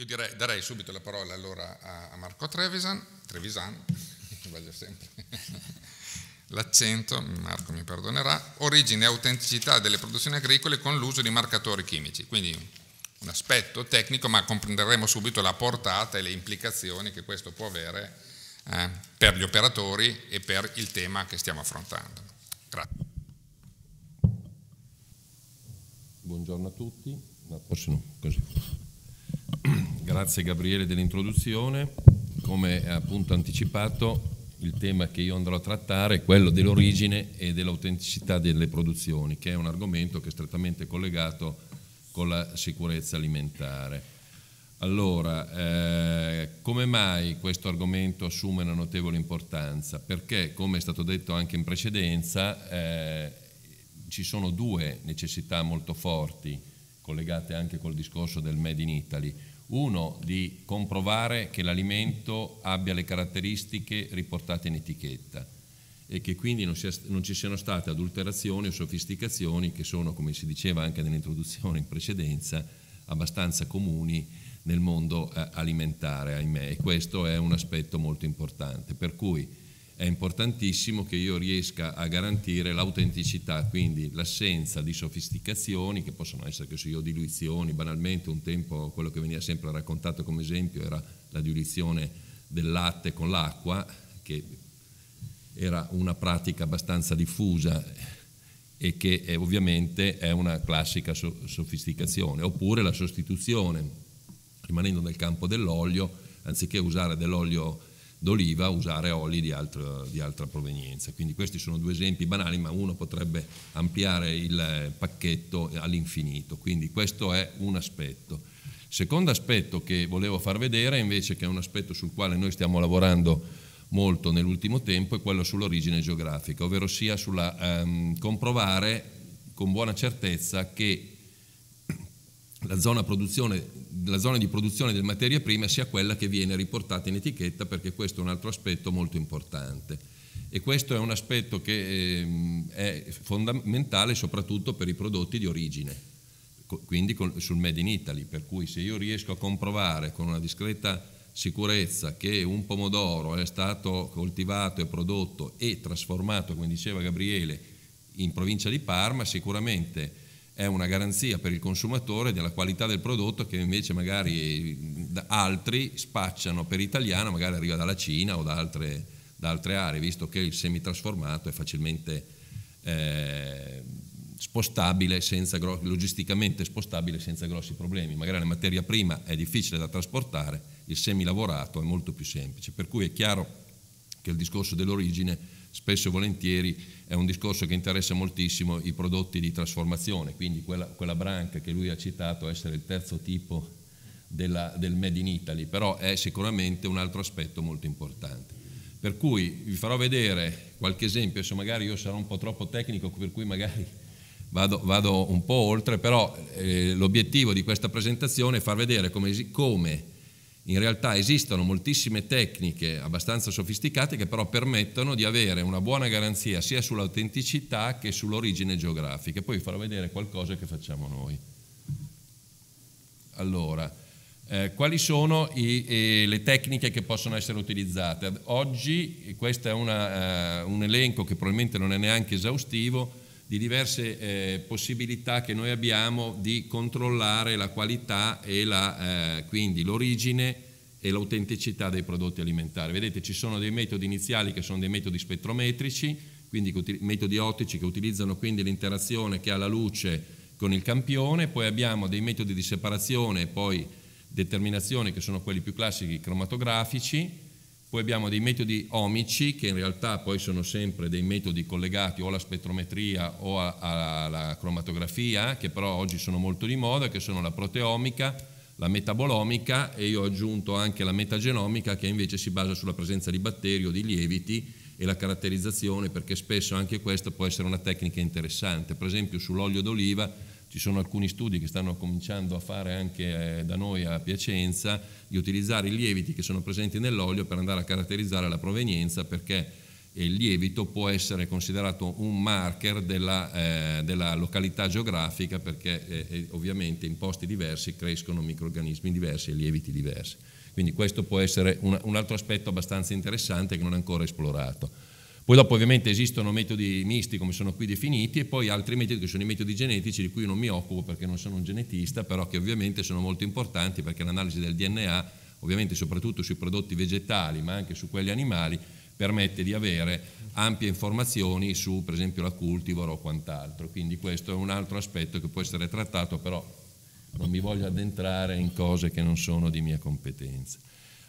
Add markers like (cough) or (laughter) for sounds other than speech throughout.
Io direi, darei subito la parola allora a, Marco Trevisan, Trevisan, sbaglio (laughs) sempre, (laughs) l'accento, Marco mi perdonerà, origine e autenticità delle produzioni agricole con l'uso di marcatori chimici, quindi un aspetto tecnico ma comprenderemo subito la portata e le implicazioni che questo può avere eh, per gli operatori e per il tema che stiamo affrontando. Grazie. Buongiorno a tutti. No, forse no, così. (clears throat) Grazie Gabriele dell'introduzione. Come appunto anticipato, il tema che io andrò a trattare è quello dell'origine e dell'autenticità delle produzioni, che è un argomento che è strettamente collegato con la sicurezza alimentare. Allora, eh, come mai questo argomento assume una notevole importanza? Perché, come è stato detto anche in precedenza, eh, ci sono due necessità molto forti collegate anche col discorso del Made in Italy. Uno, di comprovare che l'alimento abbia le caratteristiche riportate in etichetta e che quindi non, sia, non, ci siano state adulterazioni o sofisticazioni che sono, come si diceva anche nell'introduzione in precedenza, abbastanza comuni nel mondo eh, alimentare, ahimè, e questo è un aspetto molto importante. Per cui è importantissimo che io riesca a garantire l'autenticità, quindi l'assenza di sofisticazioni che possono essere che io, diluizioni, banalmente un tempo quello che veniva sempre raccontato come esempio era la diluizione del latte con l'acqua, che era una pratica abbastanza diffusa e che è, eh, ovviamente è una classica sofisticazione, oppure la sostituzione, rimanendo nel campo dell'olio, anziché usare dell'olio d'oliva, usare oli di, altro, di, altra provenienza. Quindi questi sono due esempi banali, ma uno potrebbe ampliare il pacchetto all'infinito. Quindi questo è un aspetto. Secondo aspetto che volevo far vedere, invece, che è un aspetto sul quale noi stiamo lavorando molto nell'ultimo tempo, è quello sull'origine geografica, ovvero sia sulla ehm, comprovare con buona certezza che la zona, la zona, di produzione delle materie prime sia quella che viene riportata in etichetta perché questo è un altro aspetto molto importante e questo è un aspetto che ehm, è fondamentale soprattutto per i prodotti di origine, quindi sul Made in Italy, per cui se io riesco a comprovare con una discreta sicurezza che un pomodoro è stato coltivato e prodotto e trasformato, come diceva Gabriele, in provincia di Parma, sicuramente è una garanzia per il consumatore della qualità del prodotto che invece magari altri spacciano per italiano, magari arriva dalla Cina o da altre, da altre aree, visto che il semitrasformato è facilmente eh, spostabile, senza, logisticamente spostabile senza grossi problemi. Magari la materia prima è difficile da trasportare, il semilavorato è molto più semplice, per cui è chiaro che il discorso dell'origine spesso e volentieri è un discorso che interessa moltissimo i prodotti di trasformazione, quindi quella, quella branca che lui ha citato essere il terzo tipo della, del Made in Italy, però è sicuramente un altro aspetto molto importante. Per cui vi farò vedere qualche esempio, adesso magari io sarò un po' troppo tecnico, per cui magari vado, vado un po' oltre, però eh, l'obiettivo di questa presentazione è far vedere come, come in realtà esistono moltissime tecniche abbastanza sofisticate che però permettono di avere una buona garanzia sia sull'autenticità che sull'origine geografica. Poi vi farò vedere qualcosa che facciamo noi. Allora, eh, quali sono i, eh, le tecniche che possono essere utilizzate? Oggi, questo è una, eh, un elenco che probabilmente non è neanche esaustivo, di diverse eh, possibilità che noi abbiamo di controllare la qualità e la, eh, quindi l'origine e l'autenticità dei prodotti alimentari. Vedete, ci sono dei metodi iniziali che sono dei metodi spettrometrici, quindi metodi ottici che utilizzano quindi l'interazione che ha la luce con il campione, poi abbiamo dei metodi di separazione e poi determinazione che sono quelli più classici cromatografici, poi abbiamo dei metodi omici che in realtà poi sono sempre dei metodi collegati o alla spettrometria o alla cromatografia, che però oggi sono molto di moda, che sono la proteomica, la metabolomica e io ho aggiunto anche la metagenomica che invece si basa sulla presenza di batteri o di lieviti e la caratterizzazione perché spesso anche questa può essere una tecnica interessante. Per esempio sull'olio d'oliva ci sono alcuni studi che stanno cominciando a fare anche eh, da noi a Piacenza, di utilizzare i lieviti che sono presenti nell'olio per andare a caratterizzare la provenienza perché il lievito può essere considerato un marker della, eh, della località geografica perché eh, eh ovviamente in posti diversi crescono microrganismi diversi e lieviti diversi. Quindi questo può essere un, un altro aspetto abbastanza interessante che non è ancora esplorato. Poi dopo ovviamente esistono metodi misti come sono qui definiti e poi altri metodi che sono i metodi genetici di cui non mi occupo perché non sono un genetista, però che ovviamente sono molto importanti perché l'analisi del DNA, ovviamente soprattutto sui prodotti vegetali ma anche su quelli animali, permette di avere ampie informazioni su per esempio la cultivar o quant'altro. Quindi questo è un altro aspetto che può essere trattato, però non mi voglio addentrare in cose che non sono di mia competenza.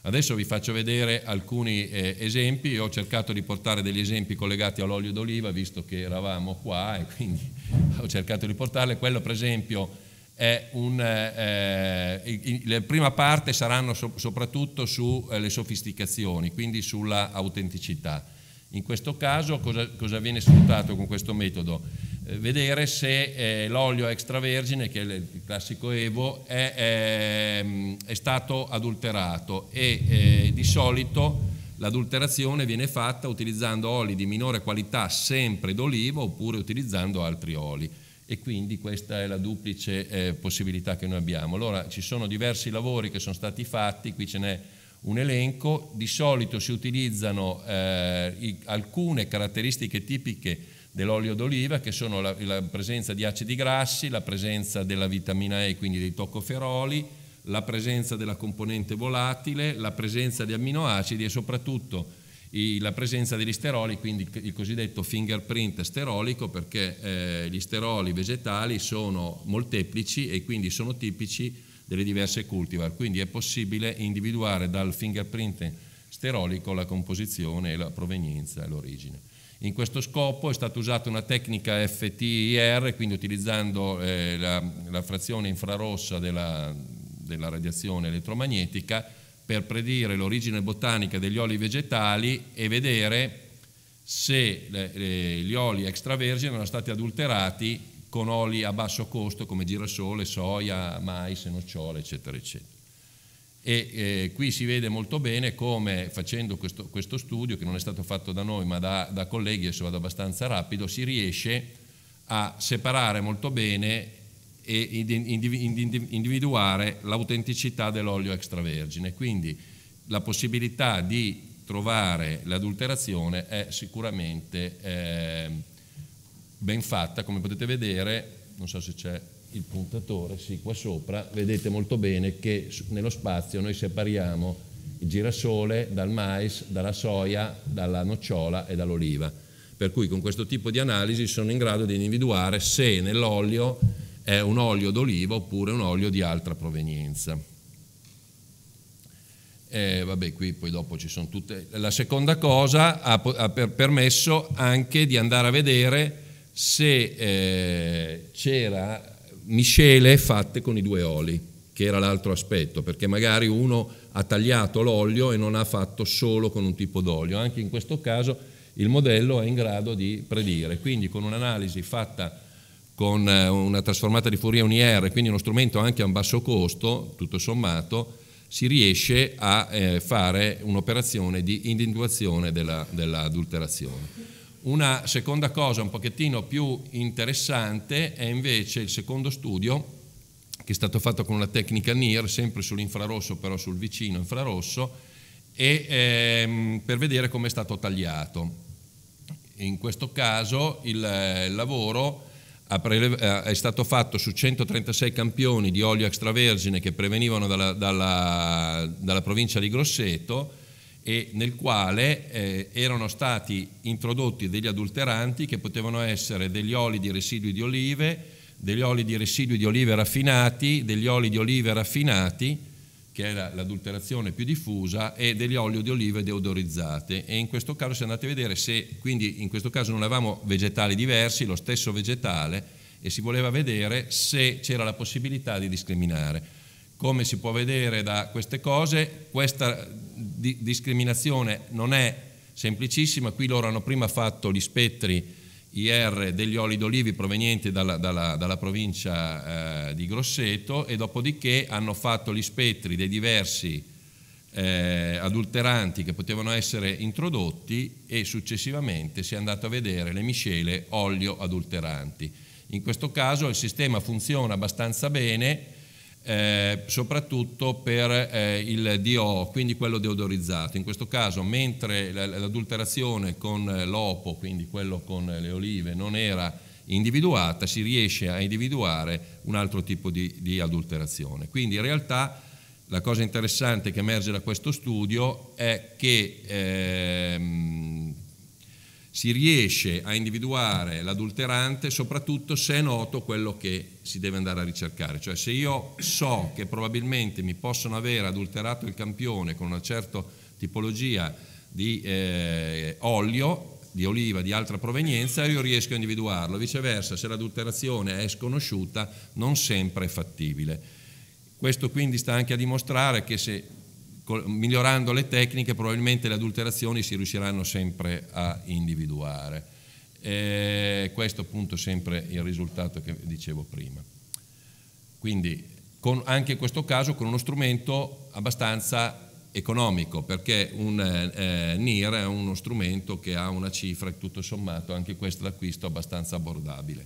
Adesso vi faccio vedere alcuni eh, esempi, Io ho cercato di portare degli esempi collegati all'olio d'oliva, visto che eravamo qua e quindi (laughs) ho cercato di portarle. Quello per esempio è un... Eh, la prima parte saranno so, soprattutto sulle eh, sofisticazioni, quindi sulla autenticità. In questo caso cosa, cosa viene sfruttato con questo metodo? Eh, vedere se eh, l'olio extravergine, che è il classico Evo, è, è, ehm, è stato adulterato e eh, di solito l'adulterazione viene fatta utilizzando oli di minore qualità sempre d'oliva oppure utilizzando altri oli e quindi questa è la duplice eh, possibilità che noi abbiamo. Allora ci sono diversi lavori che sono stati fatti, qui ce n'è un elenco, di solito si utilizzano eh, i, alcune caratteristiche tipiche dell'olio d'oliva, che sono la, la, presenza di acidi grassi, la presenza della vitamina E, quindi dei toccoferoli, la presenza della componente volatile, la presenza di amminoacidi e soprattutto i, la presenza degli steroli, quindi il cosiddetto fingerprint sterolico, perché eh, gli steroli vegetali sono molteplici e quindi sono tipici delle diverse cultivar, quindi è possibile individuare dal fingerprint sterolico la composizione, la provenienza e l'origine. In questo scopo è stata usata una tecnica FTIR, quindi utilizzando eh, la, la, frazione infrarossa della, della radiazione elettromagnetica, per predire l'origine botanica degli oli vegetali e vedere se le, le, gli oli extravergini erano stati adulterati con oli a basso costo come girasole, soia, mais, nocciole, eccetera, eccetera. E eh, qui si vede molto bene come facendo questo, questo, studio, che non è stato fatto da noi ma da, da colleghi, adesso vado abbastanza rapido, si riesce a separare molto bene e individuare l'autenticità dell'olio extravergine. Quindi la possibilità di trovare l'adulterazione è sicuramente eh, ben fatta, come potete vedere, non so se c'è il puntatore, sì, qua sopra, vedete molto bene che nello spazio noi separiamo il girasole dal mais, dalla soia, dalla nocciola e dall'oliva. Per cui con questo tipo di analisi sono in grado di individuare se nell'olio è un olio d'oliva oppure un olio di altra provenienza. E eh, vabbè, qui poi dopo ci sono tutte. La seconda cosa ha, ha per permesso anche di andare a vedere se eh, c'era miscele fatte con i due oli, che era l'altro aspetto, perché magari uno ha tagliato l'olio e non ha fatto solo con un tipo d'olio. Anche in questo caso il modello è in grado di predire, quindi con un'analisi fatta con eh, una trasformata di Fourier UniR, quindi uno strumento anche a un basso costo, tutto sommato, si riesce a eh, fare un'operazione di individuazione dell'adulterazione. Una seconda cosa un pochettino più interessante è invece il secondo studio che è stato fatto con una tecnica NIR, sempre sull'infrarosso, però sul vicino infrarosso, e, ehm, per vedere come è stato tagliato. In questo caso il, eh, il lavoro eh, è stato fatto su 136 campioni di olio extravergine che provenivano dalla, dalla, dalla provincia di Grosseto e nel quale eh, erano stati introdotti degli adulteranti che potevano essere degli oli di residui di olive, degli oli di residui di olive raffinati, degli oli di olive raffinati, che è l'adulterazione più diffusa, e degli oli di olive deodorizzate. E in questo caso se andate a vedere se, quindi in questo caso non avevamo vegetali diversi, lo stesso vegetale, e si voleva vedere se c'era la possibilità di discriminare. Come si può vedere da queste cose, questa eh, di discriminazione non è semplicissima, qui loro hanno prima fatto gli spettri IR degli oli d'olivi provenienti dalla, dalla, dalla provincia eh, di Grosseto e dopodiché hanno fatto gli spettri dei diversi eh, adulteranti che potevano essere introdotti e successivamente si è andato a vedere le miscele olio adulteranti. In questo caso il sistema funziona abbastanza bene eh, soprattutto per eh, il DO, quindi quello deodorizzato. In questo caso, mentre l'adulterazione con l'opo, quindi quello con le olive, non era individuata, si riesce a individuare un altro tipo di, di adulterazione. Quindi in realtà la cosa interessante che emerge da questo studio è che ehm, si riesce a individuare l'adulterante soprattutto se è noto quello che si deve andare a ricercare, cioè se io so che probabilmente mi possono avere adulterato il campione con una certa tipologia di eh, olio, di oliva di altra provenienza, io riesco a individuarlo, viceversa se l'adulterazione è sconosciuta non sempre è fattibile. Questo quindi sta anche a dimostrare che se migliorando le tecniche probabilmente le adulterazioni si riusciranno sempre a individuare. E questo appunto è sempre il risultato che dicevo prima. Quindi con, anche in questo caso con uno strumento abbastanza economico, perché un eh, eh NIR è uno strumento che ha una cifra tutto sommato, anche questo d'acquisto abbastanza abbordabile.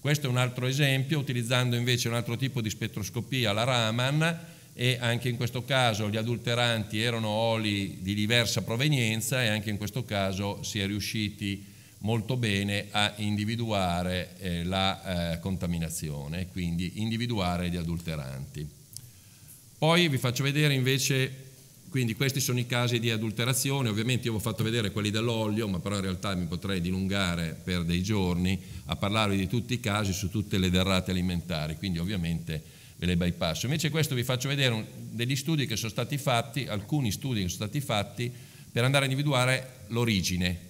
Questo è un altro esempio, utilizzando invece un altro tipo di spettroscopia, la Raman, e anche in questo caso gli adulteranti erano oli di diversa provenienza e anche in questo caso si è riusciti molto bene a individuare eh, la eh, contaminazione, quindi individuare gli adulteranti. Poi vi faccio vedere invece, quindi questi sono i casi di adulterazione, ovviamente io vi ho fatto vedere quelli dell'olio, ma però in realtà mi potrei dilungare per dei giorni a parlarvi di tutti i casi su tutte le derrate alimentari, quindi ovviamente ve le bypasso. Invece questo vi faccio vedere un, degli studi che sono stati fatti, alcuni studi che sono stati fatti per andare a individuare l'origine,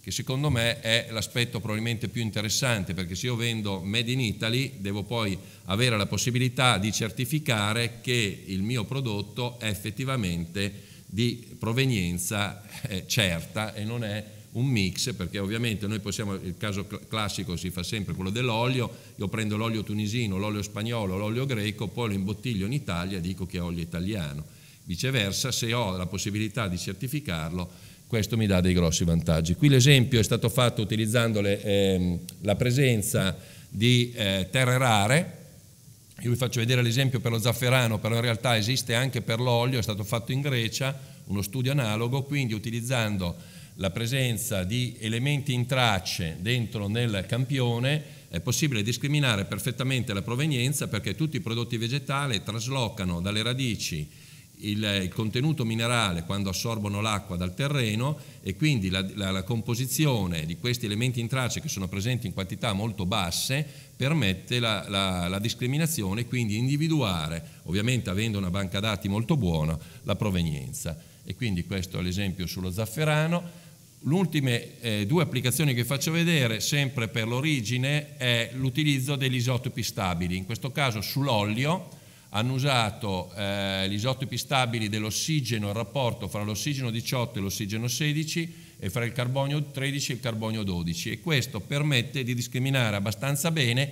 che secondo me è l'aspetto probabilmente più interessante, perché se io vendo Made in Italy devo poi avere la possibilità di certificare che il mio prodotto è effettivamente di provenienza eh, certa e non è un mix, perché ovviamente noi possiamo, il caso classico si fa sempre quello dell'olio, io prendo l'olio tunisino, l'olio spagnolo, l'olio greco, poi lo imbottiglio in Italia e dico che è olio italiano. Viceversa, se ho la possibilità di certificarlo, questo mi dà dei grossi vantaggi. Qui l'esempio è stato fatto utilizzando le, eh, la presenza di eh, terre rare, io vi faccio vedere l'esempio per lo zafferano, però in realtà esiste anche per l'olio, è stato fatto in Grecia uno studio analogo, quindi utilizzando la presenza di elementi in tracce dentro nel campione, è possibile discriminare perfettamente la provenienza perché tutti i prodotti vegetali traslocano dalle radici il, il contenuto minerale quando assorbono l'acqua dal terreno e quindi la, la, la composizione di questi elementi in tracce che sono presenti in quantità molto basse permette la, la, la, discriminazione, quindi individuare, ovviamente avendo una banca dati molto buona, la provenienza. E quindi questo è l'esempio sullo zafferano. Le ultime eh, due applicazioni che faccio vedere, sempre per l'origine, è l'utilizzo degli isotopi stabili. In questo caso sull'olio hanno usato eh, gli isotopi stabili dell'ossigeno, il rapporto fra l'ossigeno 18 e l'ossigeno 16 e fra il carbonio 13 e il carbonio 12 e questo permette di discriminare abbastanza bene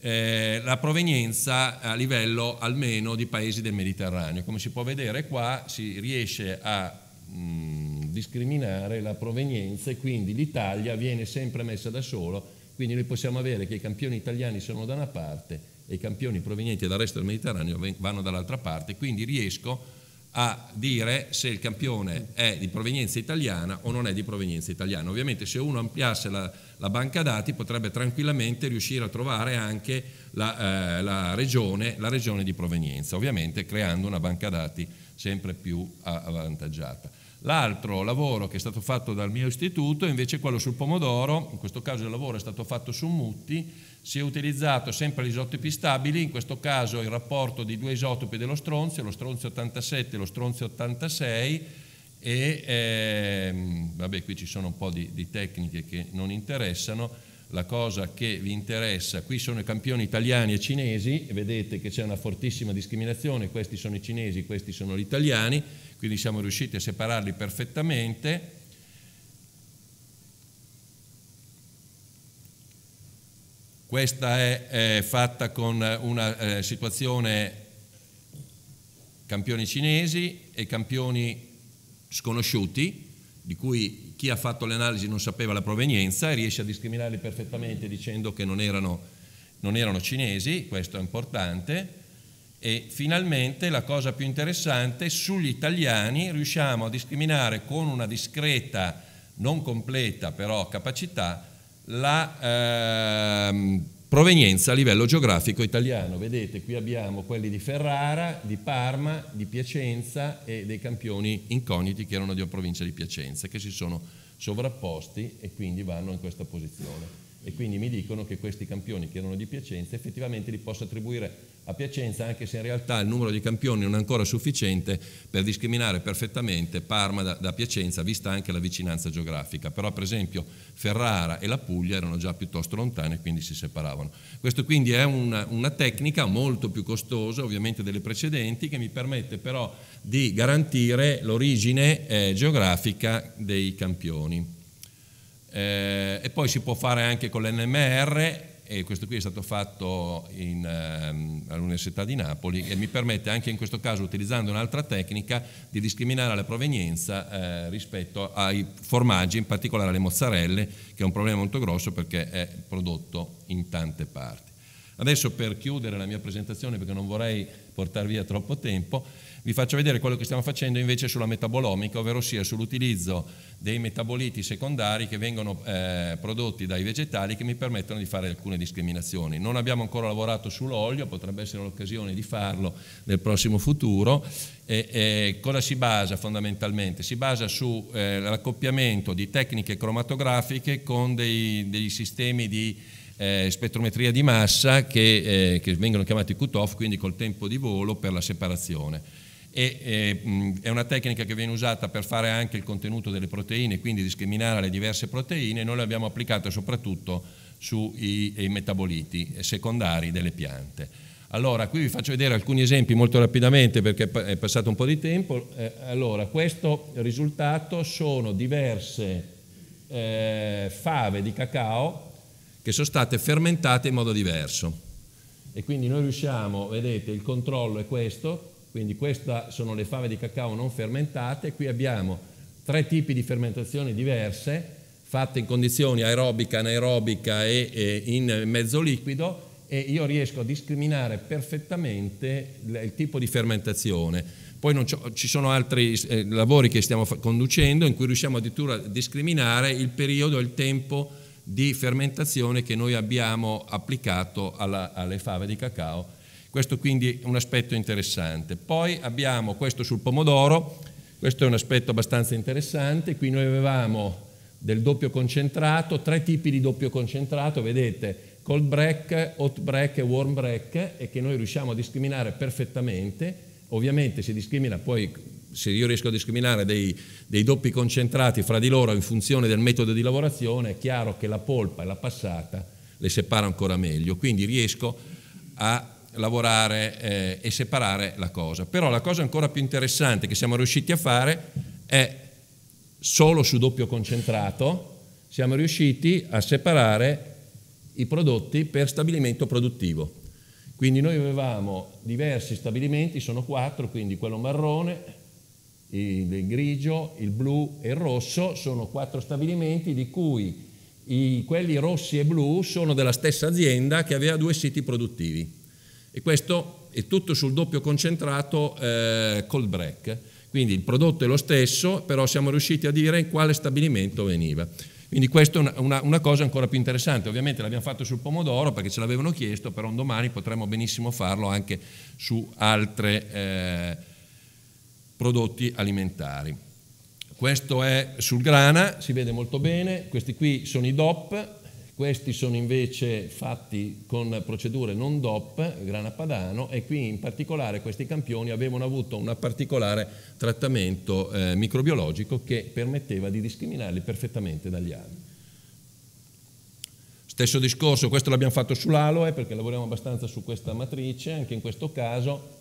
eh, la provenienza a livello almeno di paesi del Mediterraneo. Come si può vedere qua si riesce a... Mh, mm, discriminare la provenienza e quindi l'Italia viene sempre messa da solo, quindi noi possiamo avere che i campioni italiani sono da una parte e i campioni provenienti dal resto del Mediterraneo vanno dall'altra parte, quindi riesco a dire se il campione è di provenienza italiana o non è di provenienza italiana. Ovviamente se uno ampliasse la, la banca dati potrebbe tranquillamente riuscire a trovare anche la, eh, la, regione, la regione di provenienza, ovviamente creando una banca dati sempre più avvantaggiata. L'altro lavoro che è stato fatto dal mio istituto è invece quello sul pomodoro, in questo caso il lavoro è stato fatto su mutti, si è utilizzato sempre gli isotopi stabili, in questo caso il rapporto di due isotopi dello stronzio, lo stronzio 87 e lo stronzio 86 e ehm, vabbè qui ci sono un po' di, di tecniche che non interessano, la cosa che vi interessa, qui sono i campioni italiani e cinesi, vedete che c'è una fortissima discriminazione, questi sono i cinesi, questi sono gli italiani, quindi siamo riusciti a separarli perfettamente. Questa è eh, fatta con una eh, situazione campioni cinesi e campioni sconosciuti, di cui chi ha fatto le analisi non sapeva la provenienza e riesce a discriminarli perfettamente dicendo che non erano, non erano cinesi, questo è importante. E finalmente la cosa più interessante, sugli italiani riusciamo a discriminare con una discreta, non completa però capacità, la ehm, provenienza a livello geografico italiano. Vedete, qui abbiamo quelli di Ferrara, di Parma, di Piacenza e dei campioni incogniti che erano di provincia di Piacenza, che si sono sovrapposti e quindi vanno in questa posizione. E quindi mi dicono che questi campioni che erano di Piacenza effettivamente li posso attribuire a Piacenza, anche se in realtà il numero di campioni non è ancora sufficiente per discriminare perfettamente Parma da, da, Piacenza, vista anche la vicinanza geografica. Però, per esempio, Ferrara e la Puglia erano già piuttosto lontane e quindi si separavano. Questo quindi è una, una tecnica molto più costosa, ovviamente, delle precedenti, che mi permette però di garantire l'origine eh, geografica dei campioni. Eh, e poi si può fare anche con l'NMR, e questo qui è stato fatto in, um, all'Università di Napoli e mi permette anche in questo caso, utilizzando un'altra tecnica, di discriminare la provenienza eh, rispetto ai formaggi, in particolare alle mozzarelle, che è un problema molto grosso perché è prodotto in tante parti. Adesso per chiudere la mia presentazione, perché non vorrei portare via troppo tempo, vi faccio vedere quello che stiamo facendo invece sulla metabolomica, ovvero sia sull'utilizzo dei metaboliti secondari che vengono eh, prodotti dai vegetali che mi permettono di fare alcune discriminazioni. Non abbiamo ancora lavorato sull'olio, potrebbe essere l'occasione di farlo nel prossimo futuro. E, e cosa si basa fondamentalmente? Si basa sull'accoppiamento eh, di tecniche cromatografiche con dei, dei sistemi di eh, spettrometria di massa che, eh, che vengono chiamati cut-off, quindi col tempo di volo per la separazione e eh, è una tecnica che viene usata per fare anche il contenuto delle proteine, quindi discriminare le diverse proteine, noi l'abbiamo applicata soprattutto sui eh, metaboliti secondari delle piante. Allora, qui vi faccio vedere alcuni esempi molto rapidamente perché è passato un po' di tempo. Eh, allora, questo risultato sono diverse eh, fave di cacao che sono state fermentate in modo diverso. E quindi noi riusciamo, vedete, il controllo è questo, quindi queste sono le fave di cacao non fermentate. Qui abbiamo tre tipi di fermentazioni diverse, fatte in condizioni aerobica, anaerobica e, e in mezzo liquido e io riesco a discriminare perfettamente il tipo di fermentazione. Poi ci sono altri eh, lavori che stiamo conducendo in cui riusciamo addirittura a discriminare il periodo e il tempo di fermentazione che noi abbiamo applicato alla, alle fave di cacao questo quindi è un aspetto interessante. Poi abbiamo questo sul pomodoro, questo è un aspetto abbastanza interessante, qui noi avevamo del doppio concentrato, tre tipi di doppio concentrato, vedete, cold break, hot break e warm break, e che noi riusciamo a discriminare perfettamente. Ovviamente si discrimina poi, se io riesco a discriminare dei, dei doppi concentrati fra di loro in funzione del metodo di lavorazione, è chiaro che la polpa e la passata le separa ancora meglio, quindi riesco a lavorare eh, e separare la cosa. Però la cosa ancora più interessante che siamo riusciti a fare è solo su doppio concentrato, siamo riusciti a separare i prodotti per stabilimento produttivo. Quindi noi avevamo diversi stabilimenti, sono quattro, quindi quello marrone, il grigio, il blu e il rosso, sono quattro stabilimenti di cui i, quelli rossi e blu sono della stessa azienda che aveva due siti produttivi. E questo è tutto sul doppio concentrato eh, cold break. Quindi il prodotto è lo stesso, però siamo riusciti a dire in quale stabilimento veniva. Quindi questa è una, una, una cosa ancora più interessante. Ovviamente l'abbiamo fatto sul pomodoro perché ce l'avevano chiesto, però un domani potremmo benissimo farlo anche su altri eh, prodotti alimentari. Questo è sul grana, si vede molto bene, questi qui sono i DOP, questi sono invece fatti con procedure non DOP, grana padano, e qui in particolare questi campioni avevano avuto un particolare trattamento eh, microbiologico che permetteva di discriminarli perfettamente dagli altri. Stesso discorso, questo l'abbiamo fatto sull'aloe perché lavoriamo abbastanza su questa matrice, anche in questo caso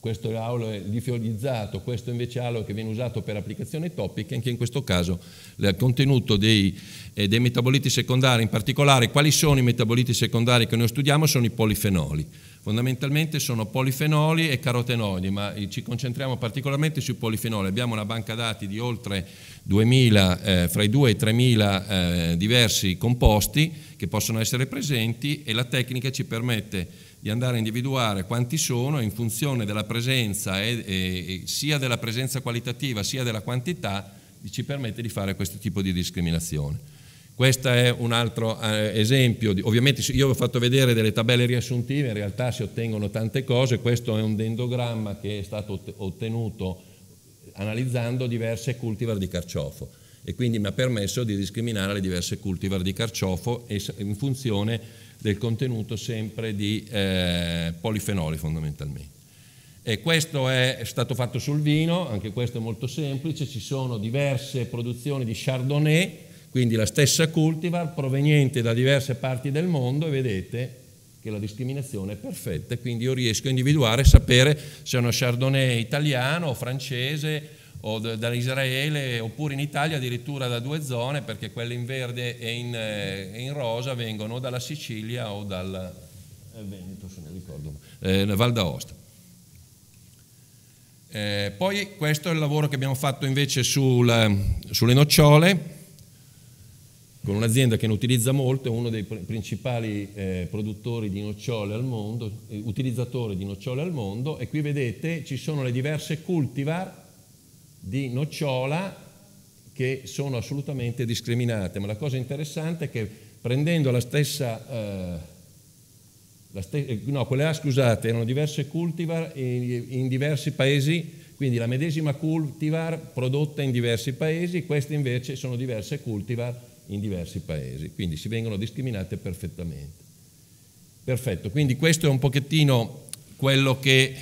questo aulo è lifiolizzato, questo invece è aulo che viene usato per applicazioni topiche, anche in questo caso il contenuto dei, eh, dei, metaboliti secondari, in particolare quali sono i metaboliti secondari che noi studiamo, sono i polifenoli. Fondamentalmente sono polifenoli e carotenoidi, ma ci concentriamo particolarmente sui polifenoli. Abbiamo una banca dati di oltre 2000, eh, fra i 2 e i 3000 eh, diversi composti che possono essere presenti e la tecnica ci permette di andare a individuare quanti sono in funzione della presenza, e, e, sia della presenza qualitativa sia della quantità, ci permette di fare questo tipo di discriminazione. Questo è un altro eh, esempio, ovviamente io vi ho fatto vedere delle tabelle riassuntive, in realtà si ottengono tante cose, questo è un dendogramma che è stato ottenuto analizzando diverse cultivar di carciofo e quindi mi ha permesso di discriminare le diverse cultivar di carciofo in funzione del contenuto sempre di eh, polifenoli fondamentalmente. E questo è stato fatto sul vino, anche questo è molto semplice, ci sono diverse produzioni di Chardonnay, quindi la stessa cultivar, proveniente da diverse parti del mondo e vedete che la discriminazione è perfetta, quindi io riesco a individuare e sapere se è uno Chardonnay italiano o francese o da Israele oppure in Italia addirittura da due zone perché quelle in verde e in, eh, in rosa vengono dalla Sicilia o dal eh, Veneto se ne ricordo eh, Val d'Aosta eh, poi questo è il lavoro che abbiamo fatto invece sul, sulle nocciole con un'azienda che ne utilizza molto, è uno dei principali eh, produttori di nocciole al mondo, eh, utilizzatori di nocciole al mondo e qui vedete ci sono le diverse cultivar di nocciola che sono assolutamente discriminate, ma la cosa interessante è che prendendo la stessa... Eh, la ste- eh, no, quelle là, scusate, erano diverse cultivar in, in diversi paesi quindi la medesima cultivar prodotta in diversi paesi, queste invece sono diverse cultivar in diversi paesi, quindi si vengono discriminate perfettamente. Perfetto, quindi questo è un pochettino quello che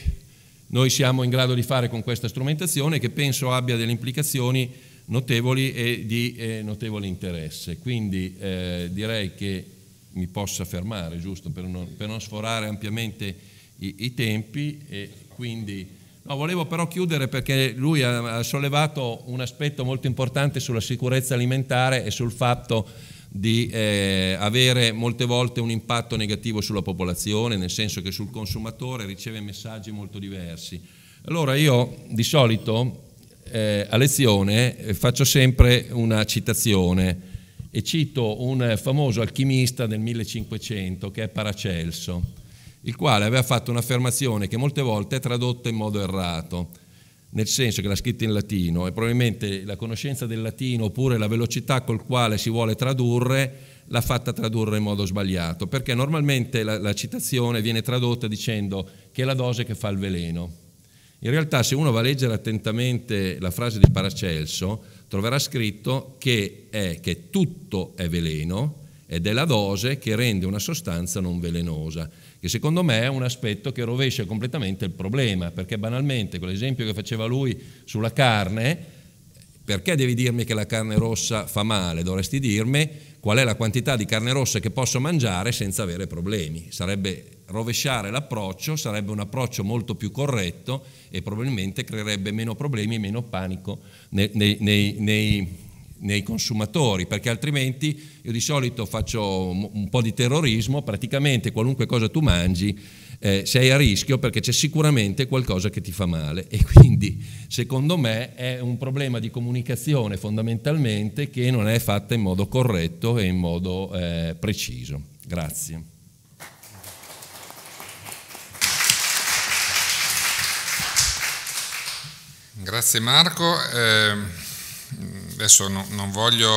noi siamo in grado di fare con questa strumentazione che penso abbia delle implicazioni notevoli e di eh, notevole interesse. Quindi eh, direi che mi possa fermare, giusto, per non, per non sforare ampiamente i, i tempi. Quindi, no, volevo però chiudere perché lui ha, ha sollevato un aspetto molto importante sulla sicurezza alimentare e sul fatto di eh, avere molte volte un impatto negativo sulla popolazione, nel senso che sul consumatore riceve messaggi molto diversi. Allora io di solito eh, a lezione eh, faccio sempre una citazione e cito un famoso alchimista del 1500 che è Paracelso, il quale aveva fatto un'affermazione che molte volte è tradotta in modo errato nel senso che l'ha scritta in latino e probabilmente la conoscenza del latino oppure la velocità col quale si vuole tradurre l'ha fatta tradurre in modo sbagliato, perché normalmente la, la citazione viene tradotta dicendo che è la dose che fa il veleno. In realtà se uno va a leggere attentamente la frase di Paracelso, troverà scritto che è che tutto è veleno, ed è la dose che rende una sostanza non velenosa, che secondo me è un aspetto che rovescia completamente il problema, perché banalmente con l'esempio che faceva lui sulla carne, perché devi dirmi che la carne rossa fa male? Dovresti dirmi qual è la quantità di carne rossa che posso mangiare senza avere problemi. Sarebbe rovesciare l'approccio, sarebbe un approccio molto più corretto e probabilmente creerebbe meno problemi e meno panico nei, nei, nei, nei consumatori, perché altrimenti io di solito faccio un po' di terrorismo, praticamente qualunque cosa tu mangi eh, sei a rischio perché c'è sicuramente qualcosa che ti fa male e quindi secondo me è un problema di comunicazione fondamentalmente che non è fatta in modo corretto e in modo eh, preciso. Grazie. Grazie Marco. Eh adesso no, non voglio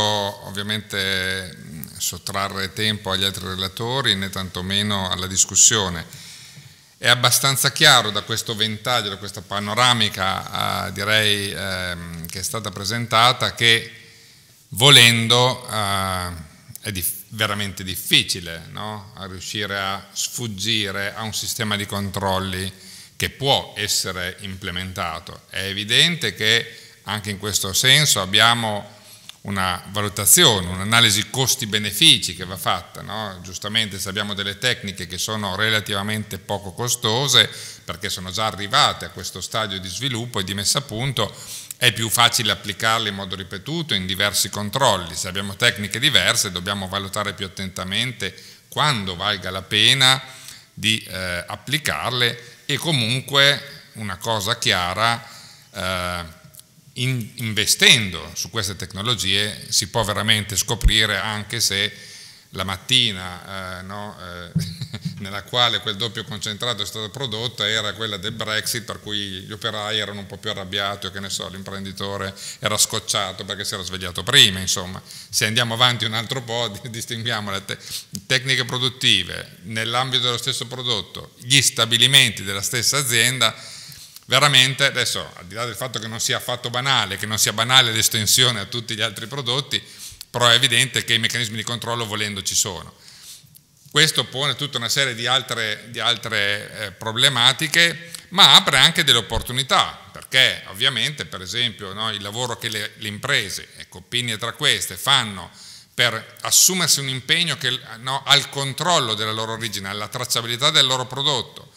ovviamente sottrarre tempo agli altri relatori né tantomeno alla discussione. È abbastanza chiaro da questo ventaglio, da questa panoramica eh, direi ehm, che è stata presentata che volendo eh, è difficile veramente difficile no? a riuscire a sfuggire a un sistema di controlli che può essere implementato. È evidente che anche in questo senso abbiamo una valutazione, un'analisi costi-benefici che va fatta, no? giustamente se abbiamo delle tecniche che sono relativamente poco costose perché sono già arrivate a questo stadio di sviluppo e di messa a punto, è più facile applicarle in modo ripetuto in diversi controlli, se abbiamo tecniche diverse dobbiamo valutare più attentamente quando valga la pena di eh, applicarle e comunque una cosa chiara eh, in, investendo su queste tecnologie si può veramente scoprire anche se la mattina eh, no, eh, (laughs) nella quale quel doppio concentrato è stato prodotto era quella del Brexit per cui gli operai erano un po' più arrabbiati o che ne so, l'imprenditore era scocciato perché si era svegliato prima, insomma. Se andiamo avanti un altro po' (laughs) distinguiamo le te tecniche produttive nell'ambito dello stesso prodotto, gli stabilimenti della stessa azienda veramente, adesso al di là del fatto che non sia affatto banale, che non sia banale l'estensione a tutti gli altri prodotti, però è evidente che i meccanismi di controllo volendo ci sono. Questo pone tutta una serie di altre, di altre eh, problematiche, ma apre anche delle opportunità, perché ovviamente per esempio no, il lavoro che le, le imprese, e Coppini è tra queste, fanno per assumersi un impegno che, no, al controllo della loro origine, alla tracciabilità del loro prodotto,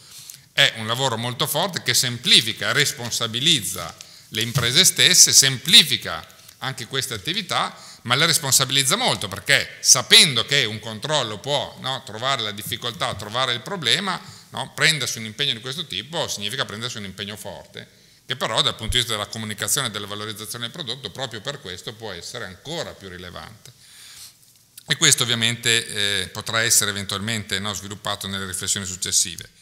è un lavoro molto forte che semplifica, responsabilizza le imprese stesse, semplifica anche queste attività, ma le responsabilizza molto perché sapendo che un controllo può no, trovare la difficoltà, trovare il problema, no, prendersi un impegno di questo tipo significa prendersi un impegno forte, che però dal punto di vista della comunicazione e della valorizzazione del prodotto proprio per questo può essere ancora più rilevante. E questo ovviamente eh, potrà essere eventualmente no, sviluppato nelle riflessioni successive.